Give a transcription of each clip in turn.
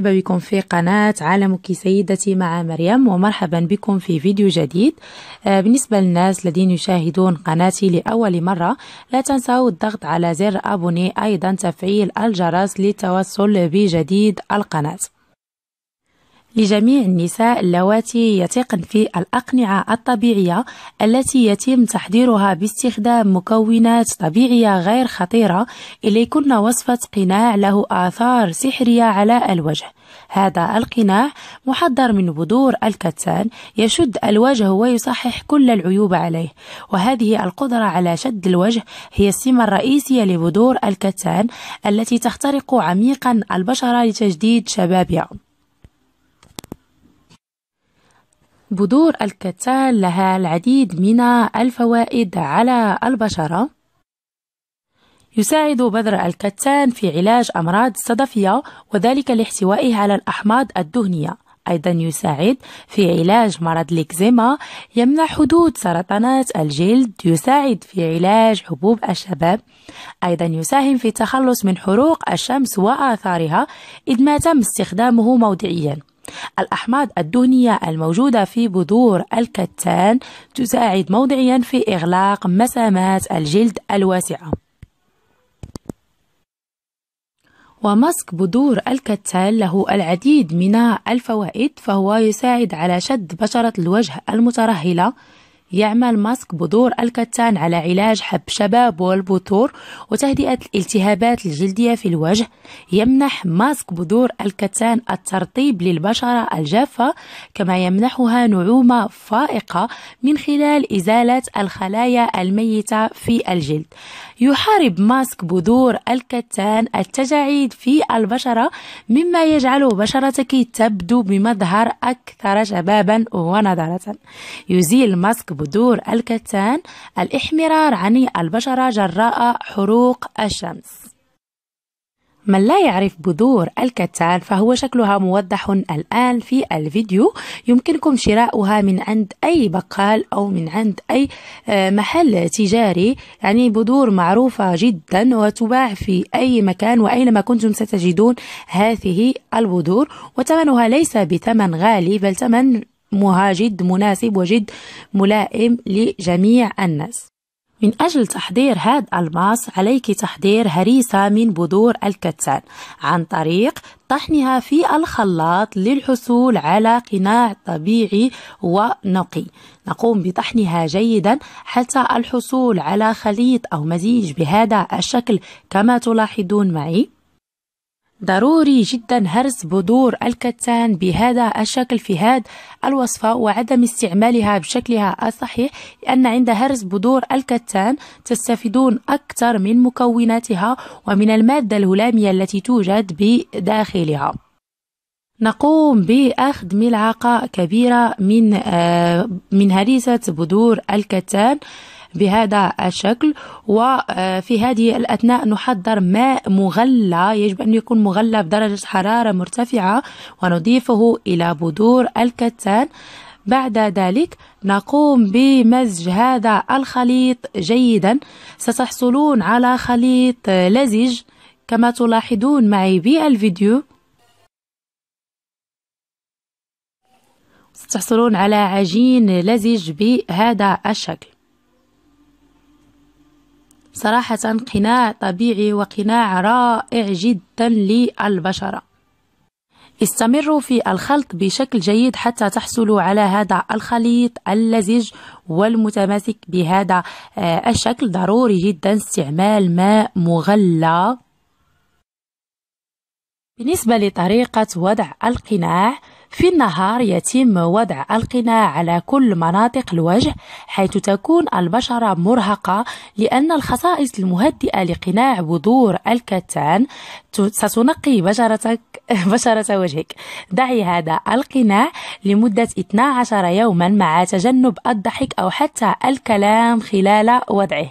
مرحبا بكم في قناة عالمك سيدتي مع مريم ومرحبا بكم في فيديو جديد آه، بالنسبة للناس الذين يشاهدون قناتي لأول مرة لا تنسوا الضغط على زر أبوني أيضا تفعيل الجرس للتوصل بجديد القناة لجميع النساء اللواتي يثقن في الأقنعة الطبيعية التي يتم تحضيرها باستخدام مكونات طبيعية غير خطيرة إليكن وصفة قناع له آثار سحرية على الوجه هذا القناع محضر من بذور الكتان يشد الوجه ويصحح كل العيوب عليه وهذه القدرة على شد الوجه هي السمة الرئيسية لبذور الكتان التي تخترق عميقا البشرة لتجديد شبابها بذور الكتان لها العديد من الفوائد على البشرة يساعد بذر الكتان في علاج أمراض الصدفية وذلك لاحتوائه على الأحماض الدهنية أيضا يساعد في علاج مرض الإكزيما يمنع حدود سرطانات الجلد يساعد في علاج حبوب الشباب أيضا يساهم في التخلص من حروق الشمس وآثارها إذ ما تم استخدامه موضعيا الأحماض الدهنية الموجودة في بذور الكتان تساعد موضعيا في إغلاق مسامات الجلد الواسعة ومسك بذور الكتان له العديد من الفوائد فهو يساعد على شد بشرة الوجه المترهلة يعمل ماسك بذور الكتان على علاج شباب والبثور وتهدئة الالتهابات الجلدية في الوجه يمنح ماسك بذور الكتان الترطيب للبشرة الجافة كما يمنحها نعومة فائقة من خلال إزالة الخلايا الميتة في الجلد يحارب ماسك بذور الكتان التجاعيد في البشرة مما يجعل بشرتك تبدو بمظهر أكثر شبابا ونضارة يزيل ماسك بذور الكتان الإحمرار عن البشرة جراء حروق الشمس من لا يعرف بذور الكتان فهو شكلها موضح الآن في الفيديو يمكنكم شراؤها من عند أي بقال أو من عند أي آه، محل تجاري يعني بذور معروفة جدا وتباع في أي مكان وأينما كنتم ستجدون هذه البذور وثمنها ليس بثمن غالي بل ثمن جد مناسب وجد ملائم لجميع الناس من أجل تحضير هذا الماس عليك تحضير هريسة من بذور الكتان عن طريق طحنها في الخلاط للحصول على قناع طبيعي ونقي نقوم بطحنها جيدا حتى الحصول على خليط أو مزيج بهذا الشكل كما تلاحظون معي ضروري جدا هرس بذور الكتان بهذا الشكل في هذه الوصفة وعدم استعمالها بشكلها الصحيح لأن عند هرس بذور الكتان تستفيدون أكثر من مكوناتها ومن المادة الهلامية التي توجد بداخلها نقوم بأخذ ملعقة كبيرة من آه، من هريسة بذور الكتان بهذا الشكل وفي هذه الأثناء نحضر ماء مغلى يجب أن يكون مغلى بدرجة حرارة مرتفعة ونضيفه إلى بذور الكتان بعد ذلك نقوم بمزج هذا الخليط جيدا ستحصلون على خليط لزج كما تلاحظون معي بالفيديو ستحصلون على عجين لزج بهذا الشكل صراحة قناع طبيعي وقناع رائع جدا للبشرة استمروا في الخلط بشكل جيد حتى تحصلوا على هذا الخليط اللزج والمتماسك بهذا آه، الشكل ضروري جدا استعمال ماء مغلى بالنسبة لطريقة وضع القناع في النهار يتم وضع القناع على كل مناطق الوجه حيث تكون البشرة مرهقة لأن الخصائص المهدئة لقناع بذور الكتان ستنقي بشرتك بشرة وجهك دعي هذا القناع لمدة 12 يوما مع تجنب الضحك أو حتى الكلام خلال وضعه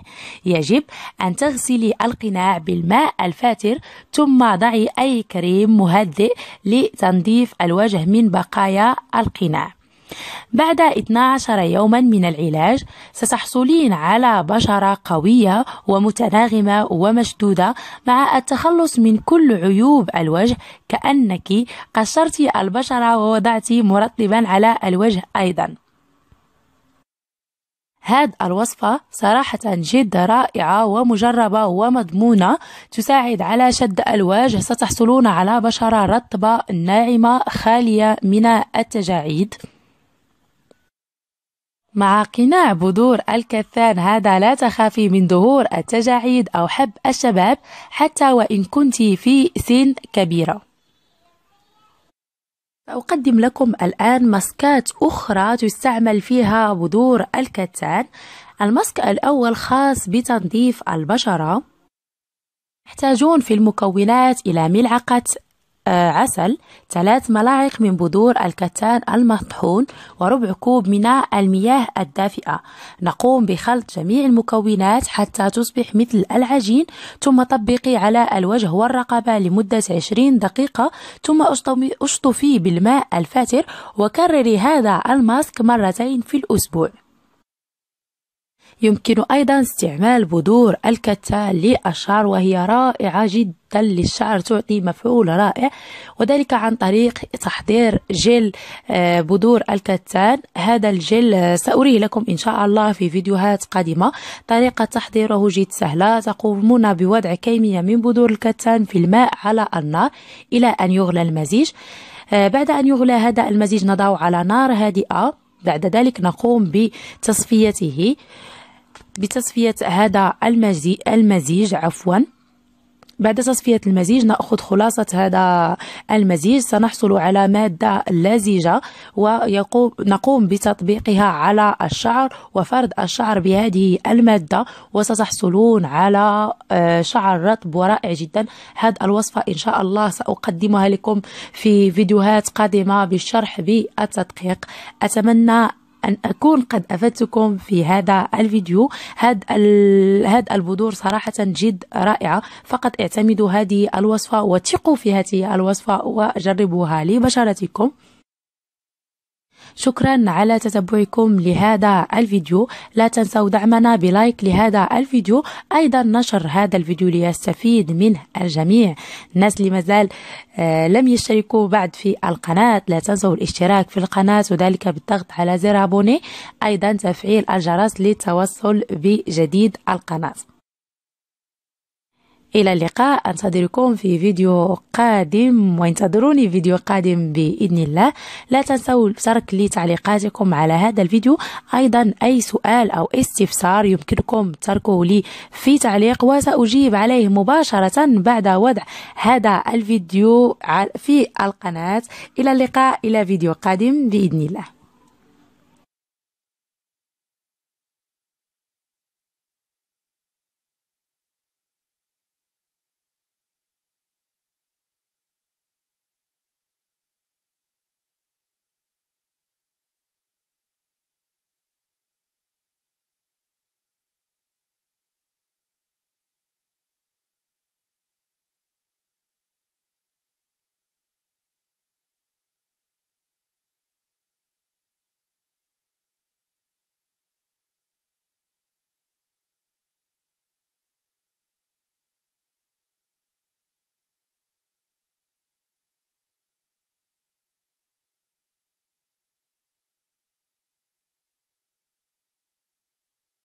يجب أن تغسلي القناع بالماء الفاتر ثم ضعي أي كريم مهدئ لتنظيف الوجه من بقايا القناع بعد 12 يوما من العلاج ستحصلين على بشرة قوية ومتناغمة ومشدودة مع التخلص من كل عيوب الوجه كأنك قشرت البشرة ووضعت مرطبا على الوجه أيضا هاد الوصفة صراحة جد رائعة ومجربة ومضمونة تساعد على شد الوجه ستحصلون على بشرة رطبة ناعمة خالية من التجاعيد مع قناع بذور الكثان هذا لا تخافي من ظهور التجاعيد أو حب الشباب حتى وإن كنت في سن كبيرة سأقدم لكم الآن ماسكات أخرى تستعمل فيها بذور الكتان الماسك الأول خاص بتنظيف البشرة تحتاجون في المكونات إلى ملعقة آه، عسل ثلاث ملاعق من بذور الكتان المطحون وربع كوب من المياه الدافئة نقوم بخلط جميع المكونات حتى تصبح مثل العجين ثم طبقي على الوجه والرقبة لمدة 20 دقيقة ثم اشطفي بالماء الفاتر وكرري هذا الماسك مرتين في الأسبوع يمكن أيضا استعمال بذور الكتان للشعر وهي رائعة جدا للشعر تعطي مفعول رائع وذلك عن طريق تحضير جل آه، بذور الكتان هذا الجل آه، سأريه لكم إن شاء الله في فيديوهات قادمة طريقة تحضيره جد سهلة تقومون بوضع كمية من بذور الكتان في الماء على النار إلى أن يغلى المزيج آه، بعد أن يغلى هذا المزيج نضعه على نار هادئة بعد ذلك نقوم بتصفيته بتصفية هذا المزيج عفوا بعد تصفية المزيج نأخذ خلاصة هذا المزيج سنحصل على مادة لزجة ونقوم بتطبيقها على الشعر وفرد الشعر بهذه المادة وستحصلون على آه، شعر رطب ورائع جدا هذه الوصفة إن شاء الله سأقدمها لكم في فيديوهات قادمة بالشرح بالتدقيق أتمنى أن أكون قد أفدتكم في هذا الفيديو هذا هاد البذور صراحة جد رائعة فقط اعتمدوا هذه الوصفة وثقوا في هذه الوصفة وجربوها لبشرتكم شكرا على تتبعكم لهذا الفيديو لا تنسوا دعمنا بلايك لهذا الفيديو أيضا نشر هذا الفيديو ليستفيد منه الجميع الناس اللي مازال آه، لم يشتركوا بعد في القناة لا تنسوا الاشتراك في القناة وذلك بالضغط على زر أبوني أيضا تفعيل الجرس للتوصل بجديد القناة إلى اللقاء أنتظركم في فيديو قادم وانتظروني فيديو قادم بإذن الله لا تنسوا ترك لي تعليقاتكم على هذا الفيديو أيضا أي سؤال أو استفسار يمكنكم تركه لي في تعليق وسأجيب عليه مباشرة بعد وضع هذا الفيديو في القناة إلى اللقاء إلى فيديو قادم بإذن الله